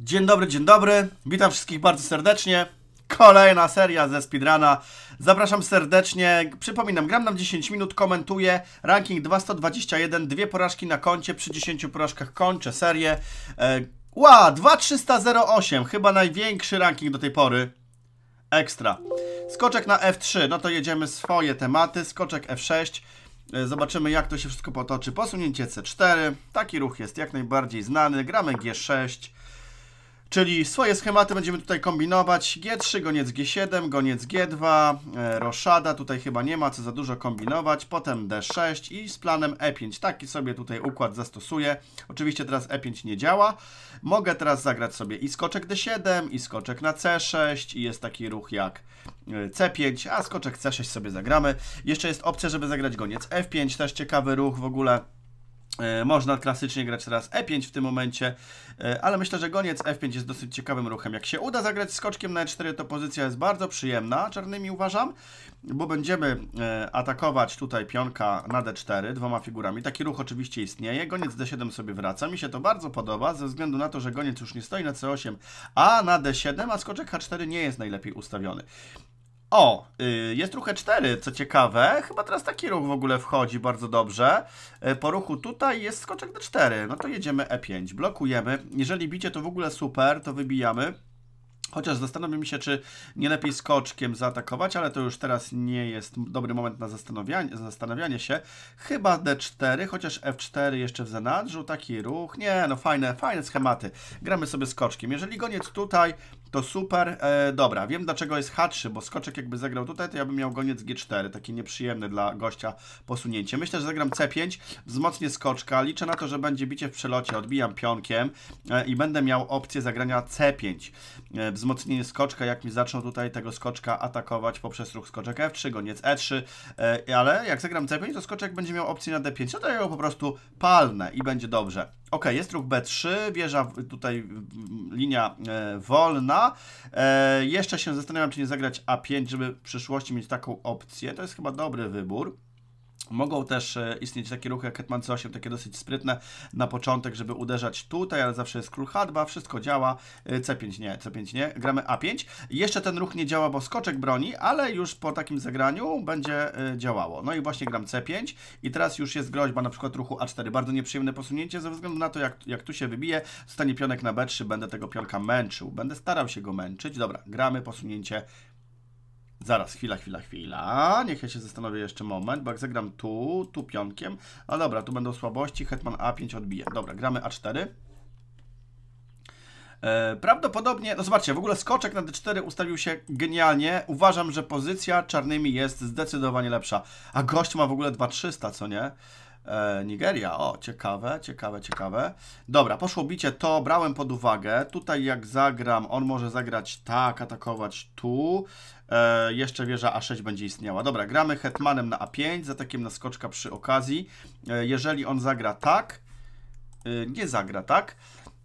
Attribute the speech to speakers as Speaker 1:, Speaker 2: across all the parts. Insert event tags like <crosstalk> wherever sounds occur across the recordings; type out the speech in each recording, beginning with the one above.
Speaker 1: Dzień dobry, dzień dobry. Witam wszystkich bardzo serdecznie. Kolejna seria ze Speedruna. Zapraszam serdecznie. Przypominam, gram nam 10 minut, komentuję. Ranking 221, dwie porażki na koncie. Przy 10 porażkach kończę serię. E, ła, wow, 2308, chyba największy ranking do tej pory. Ekstra. Skoczek na F3, no to jedziemy swoje tematy. Skoczek F6. E, zobaczymy jak to się wszystko potoczy. Posunięcie C4, taki ruch jest jak najbardziej znany. Gramy G6. Czyli swoje schematy będziemy tutaj kombinować. G3, goniec G7, goniec G2, e, roszada, tutaj chyba nie ma co za dużo kombinować. Potem D6 i z planem E5. Taki sobie tutaj układ zastosuję. Oczywiście teraz E5 nie działa. Mogę teraz zagrać sobie i skoczek D7, i skoczek na C6, i jest taki ruch jak e, C5, a skoczek C6 sobie zagramy. Jeszcze jest opcja, żeby zagrać goniec F5, też ciekawy ruch w ogóle. E, można klasycznie grać teraz E5 w tym momencie, e, ale myślę, że goniec F5 jest dosyć ciekawym ruchem. Jak się uda zagrać skoczkiem na E4, to pozycja jest bardzo przyjemna, czarnymi uważam, bo będziemy e, atakować tutaj pionka na D4 dwoma figurami. Taki ruch oczywiście istnieje. Goniec D7 sobie wraca. Mi się to bardzo podoba, ze względu na to, że goniec już nie stoi na C8, a na D7, a skoczek H4 nie jest najlepiej ustawiony. O, y, jest ruch E4, co ciekawe. Chyba teraz taki ruch w ogóle wchodzi bardzo dobrze. Y, po ruchu tutaj jest skoczek D4. No to jedziemy E5, blokujemy. Jeżeli bicie to w ogóle super, to wybijamy. Chociaż zastanawiam się, czy nie lepiej skoczkiem zaatakować, ale to już teraz nie jest dobry moment na zastanawianie, zastanawianie się. Chyba D4, chociaż F4 jeszcze w zanadrzu, taki ruch. Nie, no fajne, fajne schematy. Gramy sobie skoczkiem. Jeżeli goniec tutaj, to super. E, dobra, wiem dlaczego jest H3, bo skoczek jakby zagrał tutaj, to ja bym miał goniec G4, takie nieprzyjemne dla gościa posunięcie. Myślę, że zagram C5, wzmocnię skoczka, liczę na to, że będzie bicie w przelocie, odbijam pionkiem e, i będę miał opcję zagrania C5. E, wzmocnienie skoczka, jak mi zaczną tutaj tego skoczka atakować poprzez ruch skoczek F3, goniec E3, e, ale jak zagram C5, to skoczek będzie miał opcję na D5, no to ja go po prostu palnę i będzie dobrze. Ok, jest ruch B3, wieża tutaj linia e, wolna. E, jeszcze się zastanawiam, czy nie zagrać A5, żeby w przyszłości mieć taką opcję. To jest chyba dobry wybór. Mogą też e, istnieć takie ruchy jak Hetman C8, takie dosyć sprytne na początek, żeby uderzać tutaj, ale zawsze jest król hadba, wszystko działa. E, C5 nie, C5 nie, gramy A5. Jeszcze ten ruch nie działa, bo skoczek broni, ale już po takim zagraniu będzie e, działało. No i właśnie gram C5 i teraz już jest groźba na przykład ruchu A4. Bardzo nieprzyjemne posunięcie ze względu na to, jak, jak tu się wybije, stanie pionek na B3, będę tego pionka męczył. Będę starał się go męczyć. Dobra, gramy posunięcie Zaraz, chwila, chwila, chwila. Niech ja się zastanowię jeszcze moment, bo jak zagram tu, tu pionkiem. No dobra, tu będą słabości, hetman A5 odbije. Dobra, gramy A4. E, prawdopodobnie, no zobaczcie, w ogóle skoczek na D4 ustawił się genialnie. Uważam, że pozycja czarnymi jest zdecydowanie lepsza. A gość ma w ogóle 2300, co nie? E, Nigeria, o, ciekawe, ciekawe, ciekawe. Dobra, poszło bicie, to brałem pod uwagę. Tutaj jak zagram, on może zagrać tak, atakować tu. E, jeszcze wieża A6 będzie istniała. Dobra, gramy hetmanem na A5, za takim na skoczka przy okazji. E, jeżeli on zagra tak, e, nie zagra tak,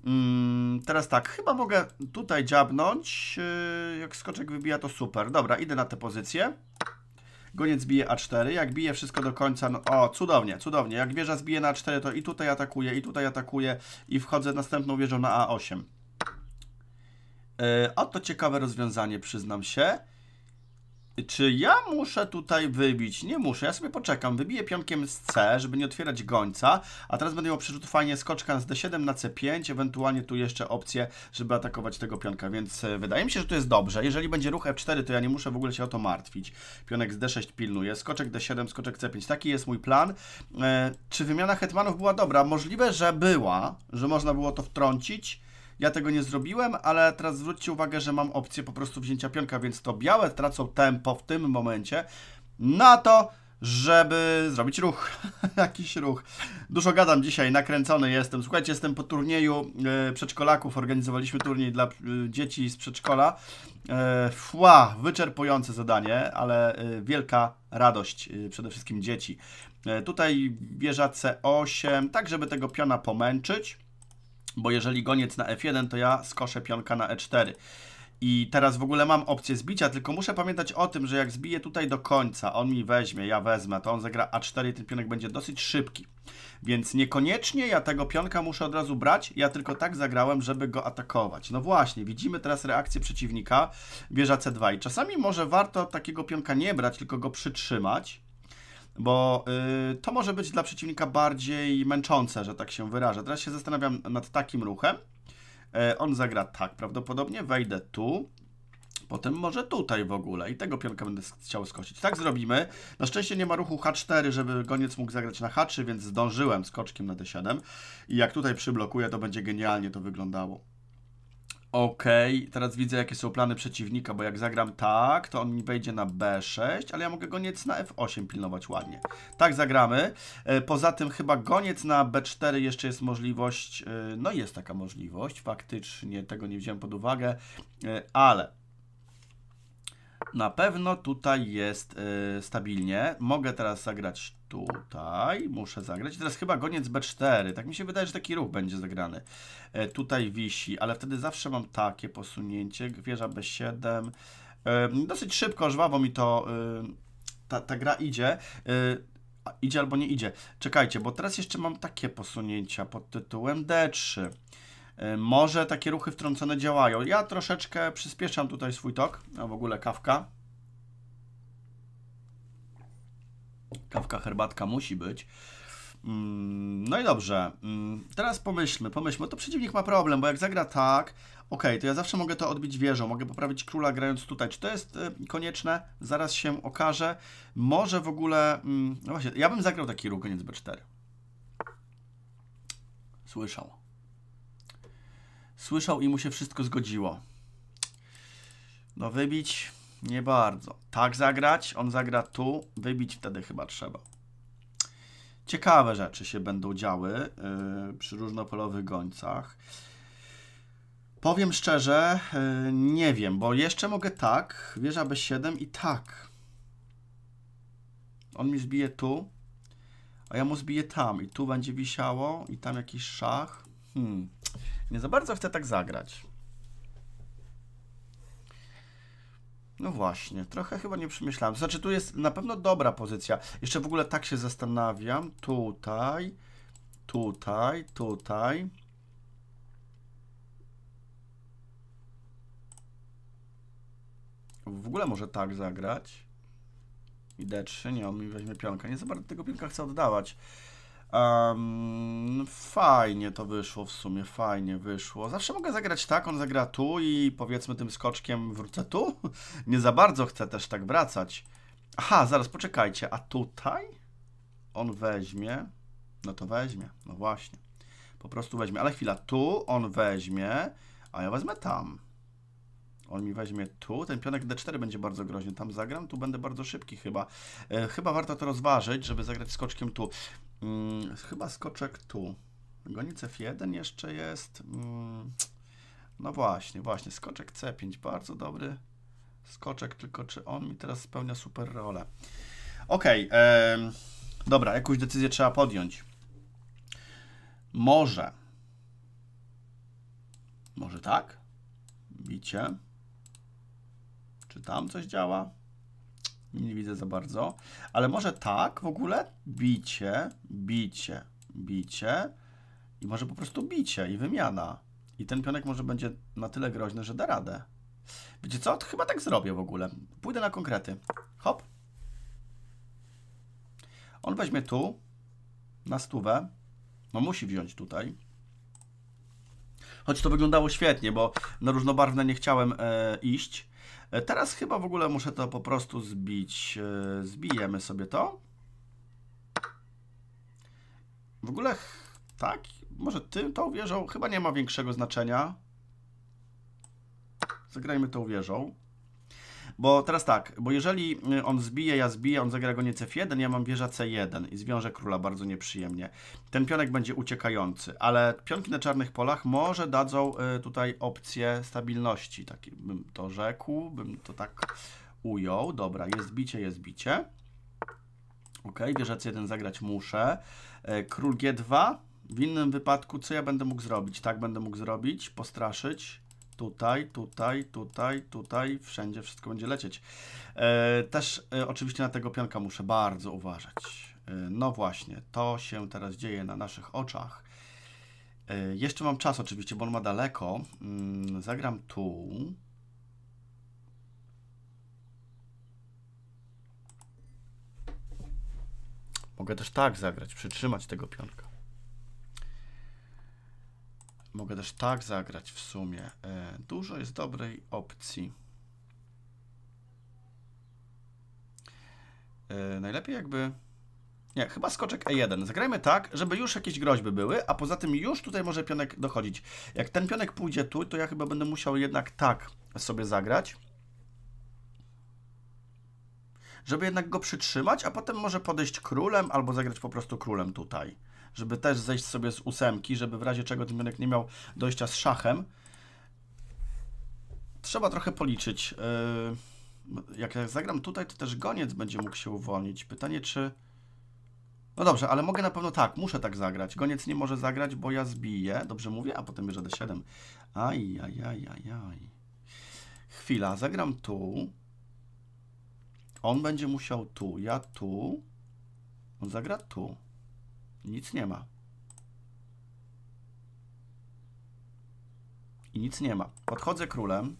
Speaker 1: Mm, teraz tak, chyba mogę tutaj dziabnąć. E, jak skoczek wybija, to super. Dobra, idę na tę pozycję. Goniec bije A4. Jak bije wszystko do końca, no o, cudownie, cudownie. Jak wieża zbije na A4, to i tutaj atakuje, i tutaj atakuje i wchodzę następną wieżą na A8. Yy, e, ciekawe rozwiązanie, przyznam się. Czy ja muszę tutaj wybić? Nie muszę, ja sobie poczekam. Wybiję pionkiem z C, żeby nie otwierać gońca, a teraz będę miał przerzut fajnie skoczka z D7 na C5, ewentualnie tu jeszcze opcję, żeby atakować tego pionka, więc e, wydaje mi się, że to jest dobrze. Jeżeli będzie ruch F4, to ja nie muszę w ogóle się o to martwić. Pionek z D6 pilnuje, skoczek D7, skoczek C5. Taki jest mój plan. E, czy wymiana hetmanów była dobra? Możliwe, że była, że można było to wtrącić, ja tego nie zrobiłem, ale teraz zwróćcie uwagę, że mam opcję po prostu wzięcia pionka, więc to białe tracą tempo w tym momencie na to, żeby zrobić ruch, <laughs> jakiś ruch. Dużo gadam dzisiaj, nakręcony jestem. Słuchajcie, jestem po turnieju yy, przedszkolaków, organizowaliśmy turniej dla yy, dzieci z przedszkola. Yy, e, fła, wyczerpujące zadanie, ale wielka radość przede wszystkim dzieci. Tutaj wieża C8, tak żeby tego piona pomęczyć bo jeżeli goniec na F1, to ja skoszę pionka na E4. I teraz w ogóle mam opcję zbicia, tylko muszę pamiętać o tym, że jak zbiję tutaj do końca, on mi weźmie, ja wezmę, to on zagra A4 i ten pionek będzie dosyć szybki. Więc niekoniecznie ja tego pionka muszę od razu brać, ja tylko tak zagrałem, żeby go atakować. No właśnie, widzimy teraz reakcję przeciwnika, wieża C2 i czasami może warto takiego pionka nie brać, tylko go przytrzymać bo y, to może być dla przeciwnika bardziej męczące, że tak się wyrażę. Teraz się zastanawiam nad takim ruchem. E, on zagra tak prawdopodobnie, wejdę tu, Potem może tutaj w ogóle i tego pionka będę chciał skosić. Tak zrobimy. Na szczęście nie ma ruchu H4, żeby goniec mógł zagrać na H3, więc zdążyłem skoczkiem na D7. I jak tutaj przyblokuję, to będzie genialnie to wyglądało. Okej, okay, teraz widzę jakie są plany przeciwnika, bo jak zagram tak, to on mi wejdzie na B6, ale ja mogę goniec na F8 pilnować ładnie. Tak zagramy. E, poza tym chyba goniec na B4 jeszcze jest możliwość, e, no jest taka możliwość, faktycznie tego nie wziąłem pod uwagę, e, ale na pewno tutaj jest y, stabilnie. Mogę teraz zagrać tutaj. Muszę zagrać. teraz chyba goniec B4. Tak mi się wydaje, że taki ruch będzie zagrany. Y, tutaj wisi, ale wtedy zawsze mam takie posunięcie. Wieża B7. Y, e, dosyć szybko, żwawo mi to... Y, ta, ta, gra idzie. E, idzie albo nie idzie. Czekajcie, bo teraz jeszcze mam takie posunięcia pod tytułem D3. E, może takie ruchy wtrącone działają. Ja troszeczkę przyspieszam tutaj swój tok, a w ogóle kawka. Kawka, herbatka musi być. Mm, no i dobrze, mm, teraz pomyślmy, pomyślmy, to przeciwnik ma problem, bo jak zagra tak, ok, to ja zawsze mogę to odbić wieżą, mogę poprawić króla grając tutaj, czy to jest y, konieczne? Zaraz się okaże, może w ogóle, mm, no właśnie, ja bym zagrał taki ruch, koniec b4. Słyszał. Słyszał i mu się wszystko zgodziło. No wybić nie bardzo. Tak zagrać, on zagra tu, wybić wtedy chyba trzeba. Ciekawe rzeczy się będą działy yy, przy różnopolowych gońcach. Powiem szczerze, yy, nie wiem, bo jeszcze mogę tak, wieża B7 i tak. On mi zbije tu, a ja mu zbiję tam i tu będzie wisiało i tam jakiś szach. Hmm. Nie za bardzo chcę tak zagrać. No właśnie, trochę chyba nie przemyślałem. Znaczy, tu jest na pewno dobra pozycja. Jeszcze w ogóle tak się zastanawiam. Tutaj, tutaj, tutaj. W ogóle może tak zagrać. I D3, nie, on mi weźmie pionka. Nie za bardzo tego pionka chcę oddawać. Um, fajnie to wyszło w sumie, fajnie wyszło. Zawsze mogę zagrać tak, on zagra tu i powiedzmy tym skoczkiem wrócę tu. <laughs> Nie za bardzo chcę też tak wracać. Aha, zaraz poczekajcie, a tutaj on weźmie, no to weźmie, no właśnie. Po prostu weźmie, ale chwila, tu on weźmie, a ja wezmę tam. On mi weźmie tu. Ten pionek d4 będzie bardzo groźny. Tam zagram, tu będę bardzo szybki chyba. E, chyba warto to rozważyć, żeby zagrać skoczkiem tu. Hmm, chyba skoczek tu. Goni f1 jeszcze jest. Hmm. No właśnie, właśnie. Skoczek c5. Bardzo dobry skoczek, tylko czy on mi teraz spełnia super rolę? Okej. Okay, dobra, jakąś decyzję trzeba podjąć. Może. Może tak? Bicie. Czy tam coś działa? Nie widzę za bardzo. Ale może tak w ogóle? Bicie, bicie, bicie. I może po prostu bicie i wymiana. I ten pionek może będzie na tyle groźny, że da radę. Wiecie co? To chyba tak zrobię w ogóle. Pójdę na konkrety. Hop. On weźmie tu, na stówę. No musi wziąć tutaj. Choć to wyglądało świetnie, bo na różnobarwne nie chciałem e, iść. E, teraz chyba w ogóle muszę to po prostu zbić. E, zbijemy sobie to. W ogóle tak? Może tym to wieżą? Chyba nie ma większego znaczenia. Zagrajmy tą wieżą. Bo teraz tak, bo jeżeli y, on zbije, ja zbiję, on zagra goniec c 1 ja mam wieża c1 i zwiąże króla bardzo nieprzyjemnie. Ten pionek będzie uciekający, ale pionki na czarnych polach może dadzą y, tutaj opcję stabilności, tak bym to rzekł, bym to tak ujął. Dobra, jest bicie, jest bicie. Ok, wieża c1 zagrać muszę. Y, król g2, w innym wypadku co ja będę mógł zrobić? Tak będę mógł zrobić, postraszyć tutaj, tutaj, tutaj, tutaj, wszędzie wszystko będzie lecieć. E, też e, oczywiście na tego pionka muszę bardzo uważać. E, no właśnie, to się teraz dzieje na naszych oczach. jeszcze mam czas oczywiście, bo on ma daleko. Mm, zagram tu. Mogę też tak zagrać, przytrzymać tego pionka. Mogę też tak zagrać w sumie. E, dużo jest dobrej opcji. E, najlepiej jakby... Nie, chyba skoczek E1. Zagrajmy tak, żeby już jakieś groźby były, a poza tym już tutaj może pionek dochodzić. Jak ten pionek pójdzie tu, to ja chyba będę musiał jednak tak sobie zagrać. Żeby jednak go przytrzymać, a potem może podejść królem albo zagrać po prostu królem tutaj żeby też zejść sobie z ósemki, żeby w razie czego Dymionek nie miał dojścia z szachem. Trzeba trochę policzyć. Yy, jak zagram tutaj, to też goniec będzie mógł się uwolnić. Pytanie, czy... No dobrze, ale mogę na pewno tak, muszę tak zagrać. Goniec nie może zagrać, bo ja zbiję. Dobrze mówię? A potem bierze D7. Aj, aj, aj, aj, aj. Chwila, zagram tu. On będzie musiał tu, ja tu. On zagra tu. Nic nie ma. I nic nie ma. Podchodzę królem.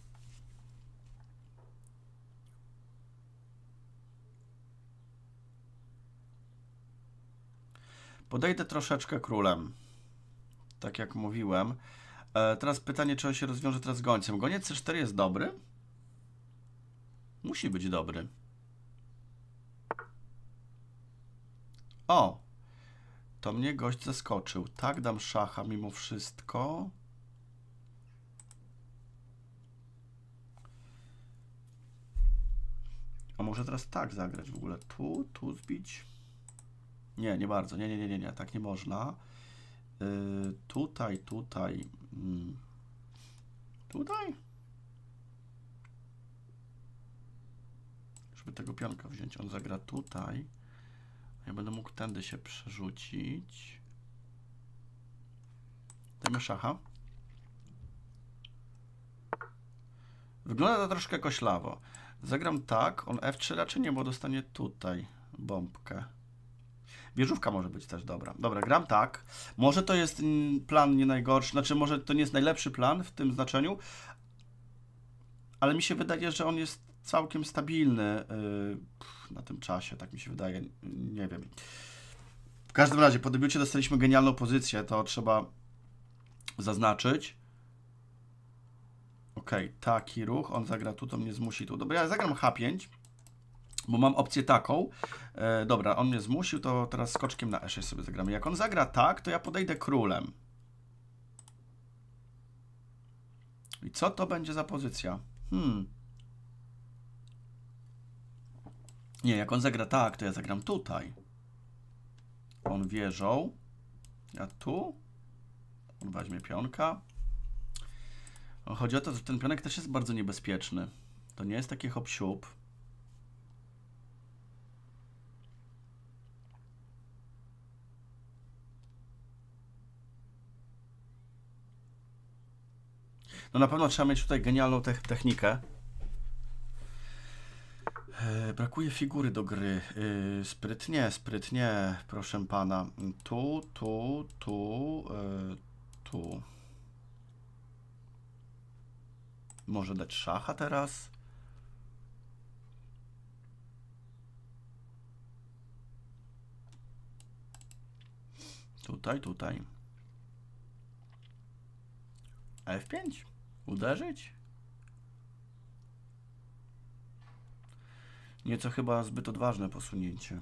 Speaker 1: Podejdę troszeczkę królem. Tak jak mówiłem. E, teraz pytanie, czy on się rozwiąże teraz z gońcem. Goniec C4 jest dobry? Musi być dobry. O! to mnie gość zaskoczył. Tak, dam szacha mimo wszystko. A może teraz tak zagrać w ogóle? Tu, tu zbić? Nie, nie bardzo. Nie, nie, nie, nie, nie. tak nie można. Yy, tutaj, tutaj. Yy. Tutaj? Żeby tego pionka wziąć. On zagra tutaj. Ja będę mógł tędy się przerzucić. Dajmy szacha. Wygląda to troszkę koślawo. Zagram tak, on F3 raczej nie, bo dostanie tutaj bombkę. Wieżówka może być też dobra. Dobra, gram tak. Może to jest plan nie najgorszy, znaczy może to nie jest najlepszy plan w tym znaczeniu, ale mi się wydaje, że on jest całkiem stabilny. Yy na tym czasie, tak mi się wydaje, nie wiem. W każdym razie, po debiucie dostaliśmy genialną pozycję, to trzeba zaznaczyć. Ok, taki ruch, on zagra tu, to mnie zmusi tu. Dobra, ja zagram H5, bo mam opcję taką. E, dobra, on mnie zmusił, to teraz skoczkiem na E6 sobie zagramy. Jak on zagra tak, to ja podejdę królem. I co to będzie za pozycja? Hmm. Nie, jak on zagra tak, to ja zagram tutaj. On wieżą. ja tu? On weźmie pionka. Chodzi o to, że ten pionek też jest bardzo niebezpieczny. To nie jest taki hop -siup. No na pewno trzeba mieć tutaj genialną te technikę. E, brakuje figury do gry. E, sprytnie, sprytnie, proszę pana. Tu, tu, tu, e, tu. Może dać szacha teraz? Tutaj, tutaj. F5? Uderzyć? Nieco chyba zbyt odważne posunięcie.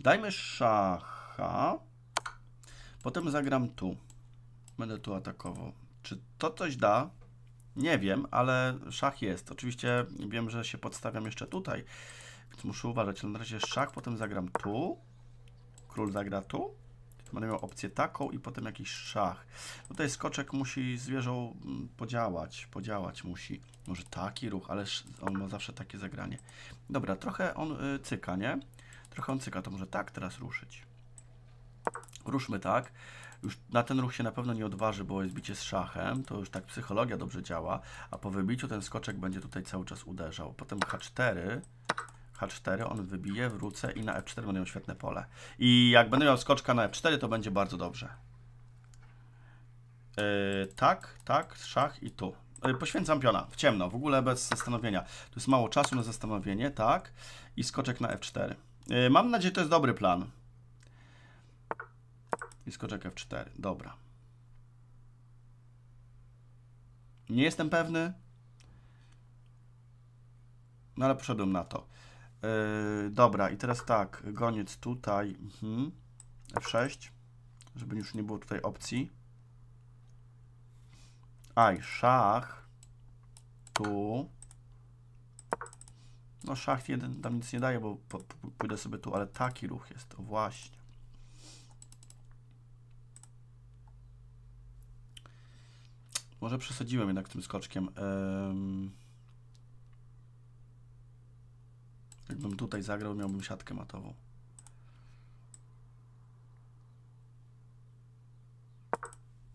Speaker 1: Dajmy szacha. Potem zagram tu. Będę tu atakował. Czy to coś da? Nie wiem, ale szach jest. Oczywiście wiem, że się podstawiam jeszcze tutaj, więc muszę uważać. Na razie szach, potem zagram tu. Król zagra tu. Będę miał opcję taką i potem jakiś szach. Tutaj skoczek musi zwierzą mm, podziałać, podziałać musi. Może taki ruch, ale on ma zawsze takie zagranie. Dobra, trochę on y, cyka, nie? Trochę on cyka, to może tak teraz ruszyć. Ruszmy tak. Już na ten ruch się na pewno nie odważy, bo jest bicie z szachem, to już tak psychologia dobrze działa, a po wybiciu ten skoczek będzie tutaj cały czas uderzał. Potem H4, H4, on wybije, wrócę i na F4 będę miał świetne pole. I jak będę miał skoczka na F4, to będzie bardzo dobrze. Yy, tak, tak, szach i tu. Yy, poświęcam piona, w ciemno, w ogóle bez zastanowienia. Tu jest mało czasu na zastanowienie, tak. I skoczek na F4. Yy, mam nadzieję, że to jest dobry plan. I skoczek F4, dobra. Nie jestem pewny, no ale poszedłem na to. Yy, dobra, i teraz tak, goniec tutaj, mhm. F6, żeby już nie było tutaj opcji. Aj, szach, tu. No szach jeden tam nic nie daje, bo pójdę sobie tu, ale taki ruch jest, to właśnie. Może przesadziłem jednak tym skoczkiem. Yy... Gdybym tutaj zagrał, miałbym siatkę matową.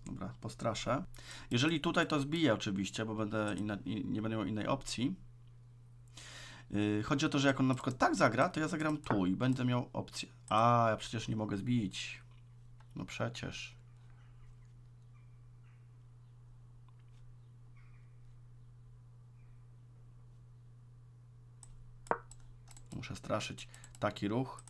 Speaker 1: Dobra, postraszę. Jeżeli tutaj to zbiję oczywiście, bo będę inna, nie będę miał innej opcji. Yy, chodzi o to, że jak on na przykład tak zagra, to ja zagram tu i będę miał opcję. A, ja przecież nie mogę zbić. No przecież. Muszę straszyć. Taki ruch.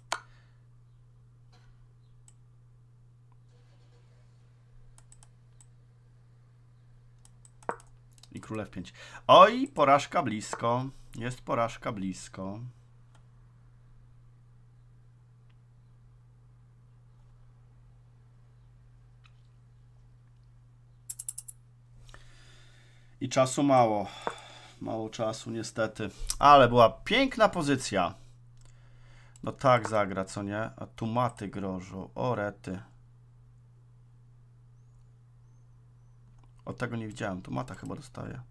Speaker 1: I królew 5. Oj, porażka blisko. Jest porażka blisko. I czasu mało. Mało czasu niestety. Ale była piękna pozycja. No tak zagra, co nie? A tu maty grożą. O rety. O tego nie widziałem. Tu mata chyba dostaje.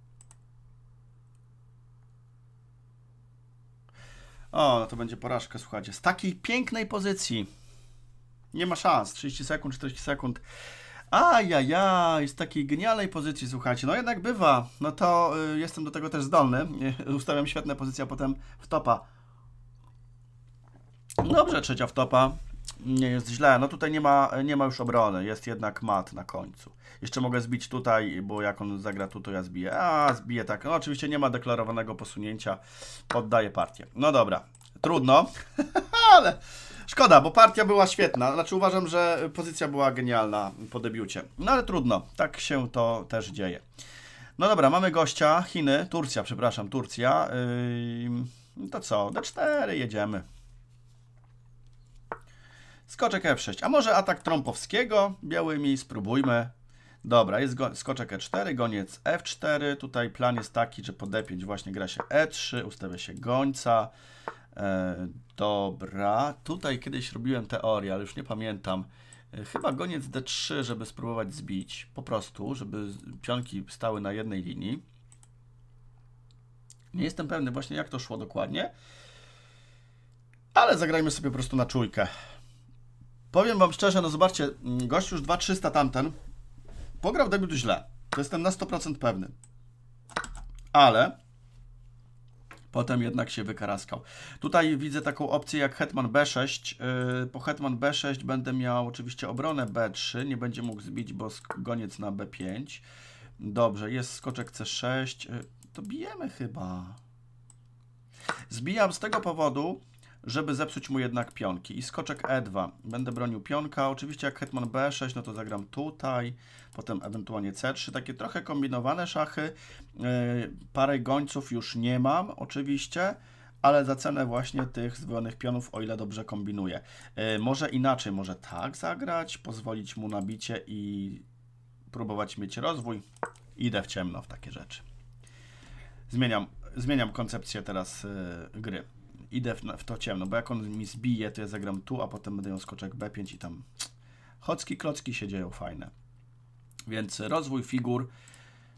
Speaker 1: O, no to będzie porażka, słuchajcie. Z takiej pięknej pozycji. Nie ma szans. 30 sekund, 40 sekund. Ajajaj, z takiej genialnej pozycji, słuchajcie, no jednak bywa, no to y, jestem do tego też zdolny, <laughs> ustawiam świetne pozycje, a potem w topa. Dobrze, trzecia w topa, nie jest źle, no tutaj nie ma, nie ma już obrony, jest jednak mat na końcu. Jeszcze mogę zbić tutaj, bo jak on zagra tu, to ja zbiję, a zbiję tak, no oczywiście nie ma deklarowanego posunięcia, poddaję partię. No dobra, trudno, <laughs> ale Szkoda, bo partia była świetna. Znaczy uważam, że pozycja była genialna po debiucie. No ale trudno, tak się to też dzieje. No dobra, mamy gościa, Chiny, Turcja, przepraszam, Turcja. Yy, to co, D4 jedziemy. Skoczek F6, a może atak Trąpowskiego białymi, spróbujmy. Dobra, jest skoczek E4, goniec F4. Tutaj plan jest taki, że po D5 właśnie gra się E3, ustawia się gońca. E, dobra, tutaj kiedyś robiłem teorię, ale już nie pamiętam. E, chyba goniec D3, żeby spróbować zbić. Po prostu, żeby pionki stały na jednej linii. Nie jestem pewny właśnie jak to szło dokładnie. Ale zagrajmy sobie po prostu na czujkę. Powiem Wam szczerze, no zobaczcie, mm, gość już 2300 tamten. Pograł debiut źle. To jestem na 100% pewny. Ale Potem jednak się wykaraskał. Tutaj widzę taką opcję jak Hetman B6. Y, po Hetman B6 będę miał oczywiście obronę B3. Nie będzie mógł zbić, bo goniec na B5. Dobrze, jest skoczek C6. Y, to bijemy chyba. Zbijam z tego powodu, żeby zepsuć mu jednak pionki. I skoczek E2. Będę bronił pionka. Oczywiście jak hetman B6, no to zagram tutaj, potem ewentualnie C3. Takie trochę kombinowane szachy. E, parę gońców już nie mam oczywiście, ale za cenę właśnie tych zwolonych pionów, o ile dobrze kombinuję. E, może inaczej, może tak zagrać, pozwolić mu na bicie i próbować mieć rozwój. Idę w ciemno w takie rzeczy. Zmieniam, zmieniam koncepcję teraz e, gry idę w, w to ciemno, bo jak on mi zbije, to ja zagram tu, a potem będę ją skoczek B5 i tam chocki, klocki się dzieją fajne. Więc rozwój figur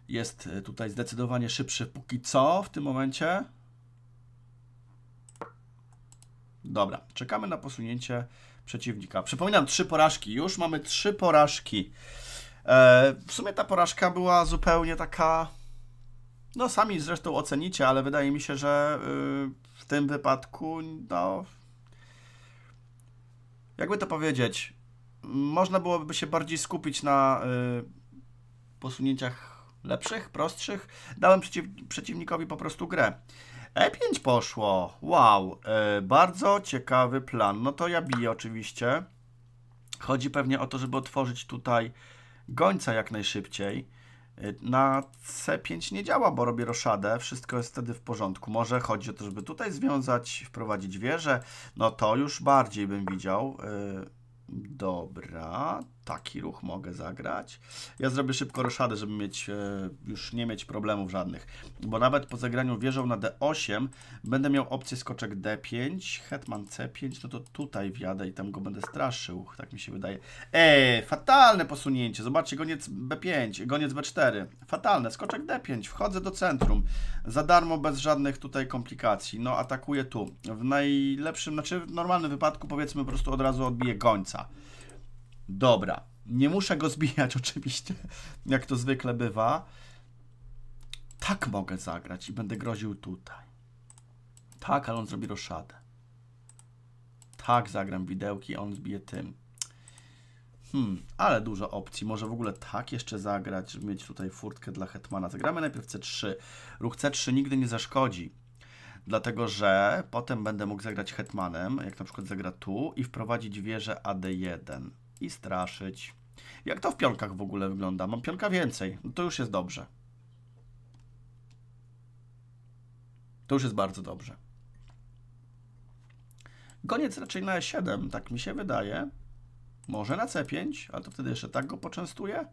Speaker 1: jest e, tutaj zdecydowanie szybszy póki co w tym momencie. Dobra, czekamy na posunięcie przeciwnika. Przypominam, trzy porażki. Już mamy trzy porażki. E, w sumie ta porażka była zupełnie taka no sami zresztą ocenicie, ale wydaje mi się, że y, w tym wypadku, no, jakby to powiedzieć, można byłoby się bardziej skupić na y, posunięciach lepszych, prostszych. Dałem przeciw, przeciwnikowi po prostu grę. E5 poszło. Wow, e, bardzo ciekawy plan. No to ja biję oczywiście. Chodzi pewnie o to, żeby otworzyć tutaj gońca jak najszybciej. Y, na C5 nie działa, bo robię roszadę, wszystko jest wtedy w porządku. Może chodzi o to, żeby tutaj związać, wprowadzić wieżę. No to już bardziej bym widział. Y, dobra, taki ruch mogę zagrać. Ja zrobię szybko roszadę, żeby mieć, e, już nie mieć problemów żadnych. Bo nawet po zagraniu wieżą na D8 będę miał opcję skoczek D5, hetman C5, no to tutaj wjadę i tam go będę straszył, tak mi się wydaje. Eee, fatalne posunięcie, zobaczcie, goniec B5, goniec B4, fatalne, skoczek D5, wchodzę do centrum, za darmo, bez żadnych tutaj komplikacji, no atakuję tu. W najlepszym, znaczy w normalnym wypadku powiedzmy po prostu od razu odbiję gońca. Dobra. Nie muszę go zbijać <laughs> oczywiście, jak to zwykle bywa. Tak mogę zagrać i będę groził tutaj. Tak, ale on zrobi roszadę. Tak, zagram widełki, on zbije tym. Hmm, ale dużo opcji. Może w ogóle tak jeszcze zagrać, żeby mieć tutaj furtkę dla hetmana. Zagramy najpierw C3. Ruch C3 nigdy nie zaszkodzi. Dlatego, że potem będę mógł zagrać hetmanem, jak na przykład zagra tu i wprowadzić wieżę AD1 i straszyć. Jak to w pionkach w ogóle wygląda? Mam pionka więcej. No to już jest dobrze. To już jest bardzo dobrze. Goniec raczej na E7, tak mi się wydaje. Może na C5, ale to wtedy jeszcze tak go poczęstuję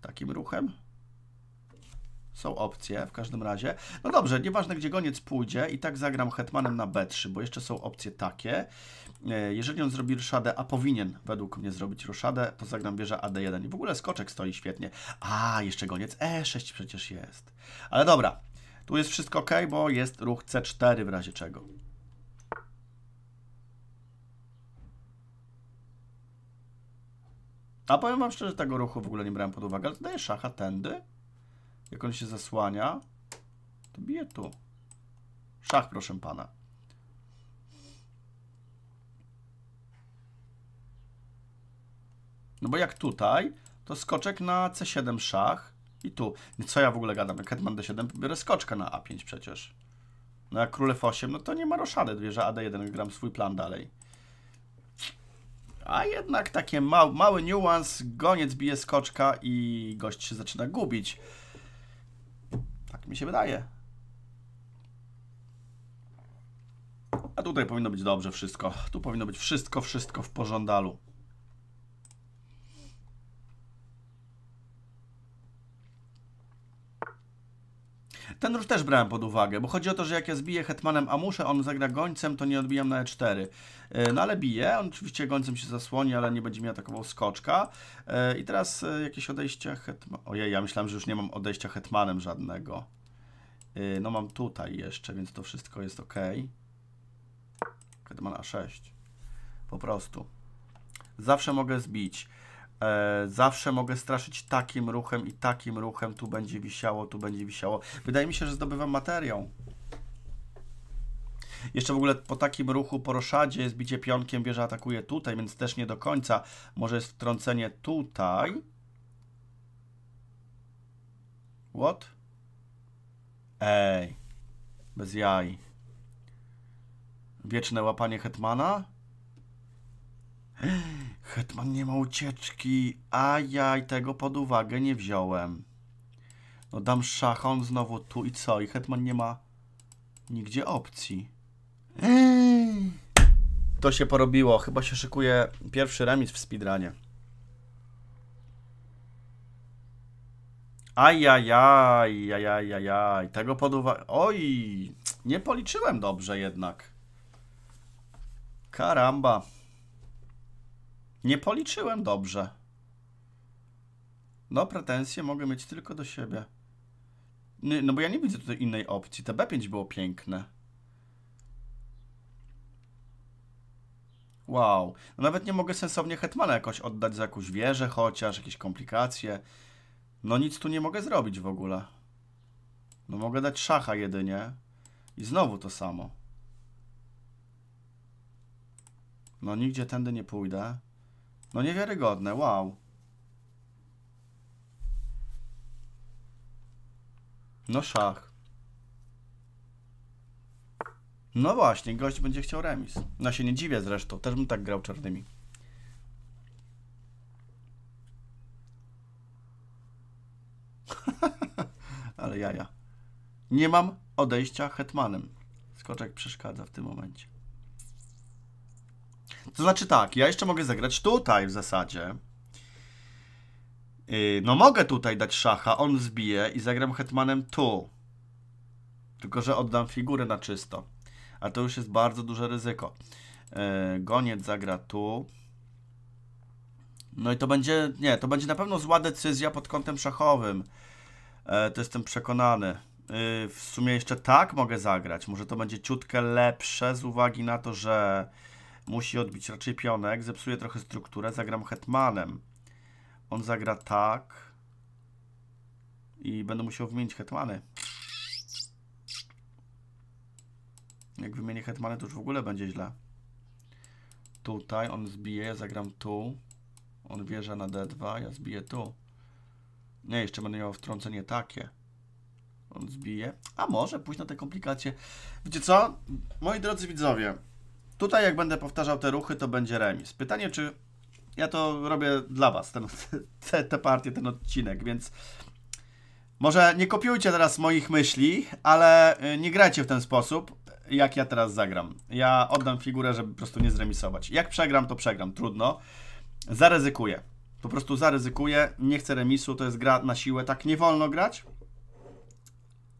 Speaker 1: Takim ruchem. Są opcje w każdym razie. No dobrze, nieważne gdzie goniec pójdzie i tak zagram hetmanem na b3, bo jeszcze są opcje takie. E, jeżeli on zrobi ruszadę, a powinien według mnie zrobić ruszadę, to zagram wieżę ad1. I w ogóle skoczek stoi świetnie. A, jeszcze goniec e6 przecież jest. Ale dobra, tu jest wszystko ok, bo jest ruch c4 w razie czego. A powiem wam szczerze, tego ruchu w ogóle nie brałem pod uwagę, ale tutaj szacha tędy. Jak on się zasłania, to bije tu. Szach, proszę pana. No bo jak tutaj, to skoczek na C7 szach i tu. Co ja w ogóle gadam? Jak hetman D7, biorę skoczka na A5 przecież. No jak król F8, no to nie ma roszady. Wieża AD1, gram swój plan dalej. A jednak takie ma mały niuans, goniec bije skoczka i gość się zaczyna gubić mi się wydaje. A tutaj powinno być dobrze wszystko. Tu powinno być wszystko, wszystko w pożądalu. Ten róż też brałem pod uwagę, bo chodzi o to, że jak ja zbiję hetmanem a muszę, on zagra gońcem, to nie odbijam na e4. E, no ale bije, on oczywiście gońcem się zasłoni, ale nie będzie mi atakował skoczka. E, I teraz e, jakieś odejścia hetman... Ojej, ja myślałem, że już nie mam odejścia hetmanem żadnego. Y, no mam tutaj jeszcze, więc to wszystko jest ok. Hetman A6. Po prostu. Zawsze mogę zbić. E, zawsze mogę straszyć takim ruchem i takim ruchem. Tu będzie wisiało, tu będzie wisiało. Wydaje mi się, że zdobywam materiał. Jeszcze w ogóle po takim ruchu, po roszadzie, zbicie pionkiem, wieża atakuje tutaj, więc też nie do końca. Może jest wtrącenie tutaj. What? Ej. Bez jaj. Wieczne łapanie Hetmana? Hetman nie ma ucieczki. A jaj, tego pod uwagę nie wziąłem. No dam szach, on znowu tu i co? I Hetman nie ma nigdzie opcji. To się porobiło. Chyba się szykuje pierwszy remis w speedrunie. Ajajaj, ajajajaj, tego pod Oj, nie policzyłem dobrze jednak. Karamba. Nie policzyłem dobrze. No, pretensje mogę mieć tylko do siebie. No bo ja nie widzę tutaj innej opcji. Te B5 było piękne. Wow. No nawet nie mogę sensownie Hetmana jakoś oddać za jakąś wieżę chociaż, jakieś komplikacje. No nic tu nie mogę zrobić w ogóle. No mogę dać szacha jedynie. I znowu to samo. No nigdzie tędy nie pójdę. No niewiarygodne, wow. No szach. No właśnie, gość będzie chciał remis. No się nie dziwię zresztą, też bym tak grał czarnymi. <laughs> Ale jaja. Nie mam odejścia hetmanem. Skoczek przeszkadza w tym momencie. To znaczy tak, ja jeszcze mogę zagrać tutaj w zasadzie. Yy, no mogę tutaj dać szacha, on zbije i zagram hetmanem tu. Tylko, że oddam figurę na czysto. A to już jest bardzo duże ryzyko. Yy, goniec zagra tu. No i to będzie, nie, to będzie na pewno zła decyzja pod kątem szachowym. E, to jestem przekonany. E, w sumie jeszcze tak mogę zagrać. Może to będzie ciutkę lepsze z uwagi na to, że musi odbić raczej pionek. Zepsuję trochę strukturę. Zagram hetmanem. On zagra tak. I będę musiał wymienić hetmany. Jak wymienię hetmany, to już w ogóle będzie źle. Tutaj on zbije, ja zagram tu. On wieża na D2, ja zbiję tu. Nie, jeszcze będę miał wtrącenie takie. On zbije. A może pójść na te komplikacje. Wiecie co? Moi drodzy widzowie, tutaj jak będę powtarzał te ruchy, to będzie remis. Pytanie, czy ja to robię dla Was, ten, <laughs> te, te partie, ten odcinek, więc może nie kopiujcie teraz moich myśli, ale y, nie grajcie w ten sposób, jak ja teraz zagram. Ja oddam figurę, żeby po prostu nie zremisować. Jak przegram, to przegram, trudno. Zaryzykuję po prostu zaryzykuję, nie chcę remisu, to jest gra na siłę, tak nie wolno grać,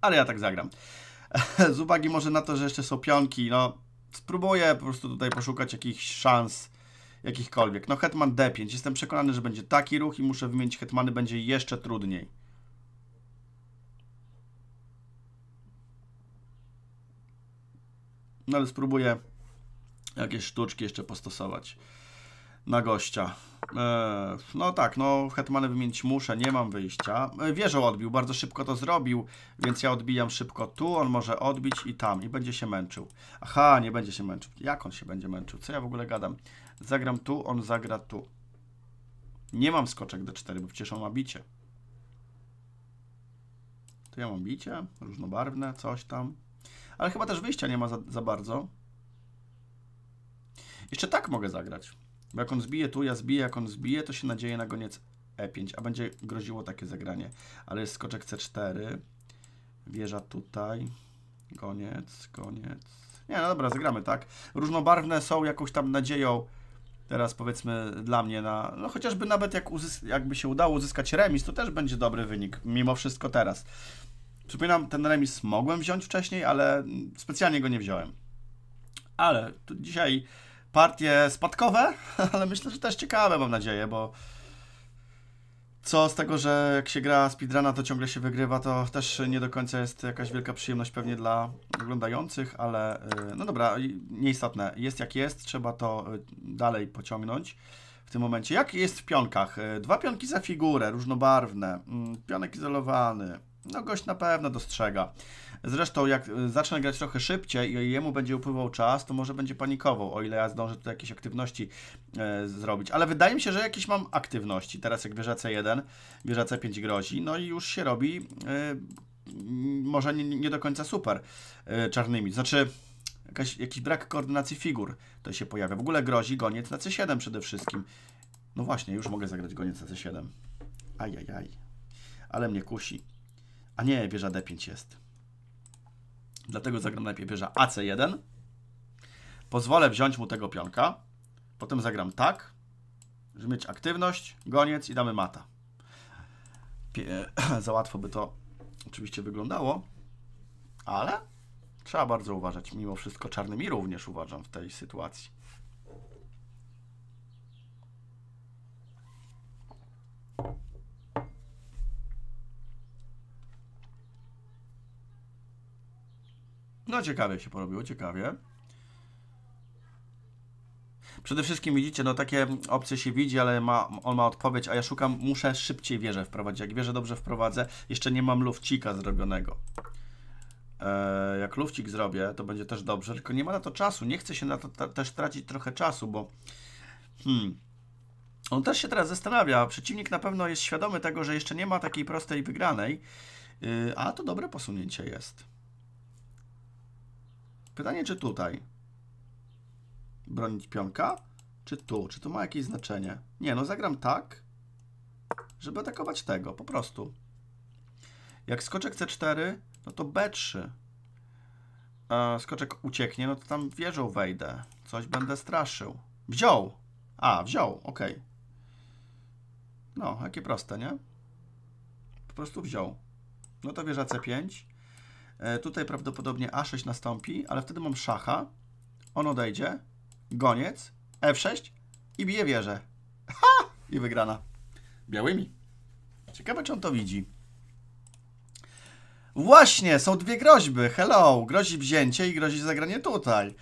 Speaker 1: ale ja tak zagram. <laughs> Z uwagi może na to, że jeszcze są pionki, no spróbuję po prostu tutaj poszukać jakichś szans jakichkolwiek. No hetman d5, jestem przekonany, że będzie taki ruch i muszę wymienić hetmany, będzie jeszcze trudniej. No ale spróbuję jakieś sztuczki jeszcze postosować na gościa. E, no tak, no Hetmany wymienić muszę, nie mam wyjścia. E, wieżę odbił, bardzo szybko to zrobił, więc ja odbijam szybko tu, on może odbić i tam i będzie się męczył. Aha, nie będzie się męczył. Jak on się będzie męczył? Co ja w ogóle gadam? Zagram tu, on zagra tu. Nie mam skoczek d4, bo przecież on ma bicie. Tu ja mam bicie, różnobarwne, coś tam. Ale chyba też wyjścia nie ma za, za bardzo. Jeszcze tak mogę zagrać. Bo jak on zbije, tu ja zbiję, jak on zbije, to się nadzieje na goniec E5, a będzie groziło takie zagranie. Ale jest skoczek C4, wieża tutaj, goniec, goniec. Nie, no dobra, zagramy, tak? Różnobarwne są jakąś tam nadzieją teraz powiedzmy dla mnie na, no chociażby nawet jak jakby się udało uzyskać remis, to też będzie dobry wynik, mimo wszystko teraz. Przypominam, ten remis mogłem wziąć wcześniej, ale specjalnie go nie wziąłem. Ale dzisiaj partie spadkowe, <laughs> ale myślę, że też ciekawe, mam nadzieję, bo co z tego, że jak się gra speedruna, to ciągle się wygrywa, to też nie do końca jest jakaś wielka przyjemność pewnie dla oglądających, ale y, no dobra, nieistotne. Jest jak jest, trzeba to y, dalej pociągnąć w tym momencie. Jak jest w pionkach? Y, dwa pionki za figurę, różnobarwne, mm, pionek izolowany. No gość na pewno dostrzega. Zresztą jak y, zacznę grać trochę szybciej i jemu będzie upływał czas, to może będzie panikował, o ile ja zdążę tutaj jakieś aktywności e, zrobić. Ale wydaje mi się, że jakieś mam aktywności. Teraz jak wieża C1, wieża C5 grozi, no i już się robi e, może nie, nie, do końca super e, czarnymi. Znaczy... Jakaś, jakiś brak koordynacji figur to się pojawia. W ogóle grozi goniec na C7 przede wszystkim. No właśnie, już mogę zagrać goniec na C7. Ajajaj. Ale mnie kusi. A nie, wieża D5 jest. Dlatego zagram najpierw wieża AC1. Pozwolę wziąć mu tego pionka. Potem zagram tak, żeby mieć aktywność, goniec i damy mata. Pie <clears throat> za łatwo by to oczywiście wyglądało, ale trzeba bardzo uważać. Mimo wszystko czarny mi również uważam w tej sytuacji. No ciekawie się porobiło, ciekawie. Przede wszystkim widzicie, no takie opcje się widzi, ale ma, on ma odpowiedź, a ja szukam, muszę szybciej wieżę wprowadzić. Jak wieżę dobrze wprowadzę, jeszcze nie mam lufcika zrobionego. Eee, jak lufcik zrobię, to będzie też dobrze, tylko nie ma na to czasu. Nie chcę się na to ta też tracić trochę czasu, bo... Hmm. On też się teraz zastanawia. Przeciwnik na pewno jest świadomy tego, że jeszcze nie ma takiej prostej wygranej, yy, a to dobre posunięcie jest. Pytanie, czy tutaj bronić pionka, czy tu? Czy to ma jakieś znaczenie? Nie, no zagram tak, żeby atakować tego, po prostu. Jak skoczek C4, no to B3. A skoczek ucieknie, no to tam wieżą wejdę. Coś będę straszył. Wziął! A, wziął, ok. No, jakie proste, nie? Po prostu wziął. No to wieża C5. E, tutaj prawdopodobnie A6 nastąpi, ale wtedy mam szacha. On odejdzie. Goniec. F6 i bije wieżę. <laughs> Ha! I wygrana. Białymi. Ciekawe, czy on to widzi. Właśnie, są dwie groźby. Hello, grozi wzięcie i grozi zagranie tutaj.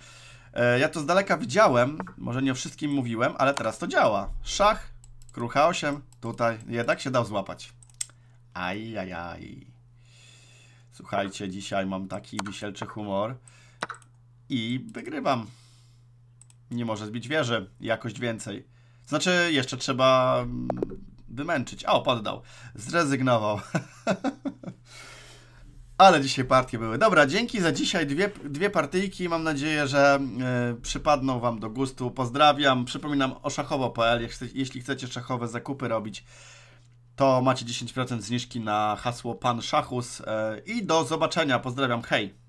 Speaker 1: E, ja to z daleka widziałem, może nie o wszystkim mówiłem, ale teraz to działa. Szach, krucha 8, tutaj jednak się dał złapać. Ajajaj. Aj, aj. Słuchajcie, dzisiaj mam taki wisielczy humor i wygrywam. Nie może zbić wieży, jakość więcej. Znaczy, jeszcze trzeba mm, wymęczyć. A, poddał. Zrezygnował. <laughs> Ale dzisiaj partie były. Dobra, dzięki za dzisiaj. Dwie, dwie partyjki. Mam nadzieję, że y, przypadną Wam do gustu. Pozdrawiam. Przypominam o szachowo.pl, jeśli chcecie szachowe zakupy robić to macie 10% zniżki na hasło Pan Szachus e, i do zobaczenia. Pozdrawiam, hej!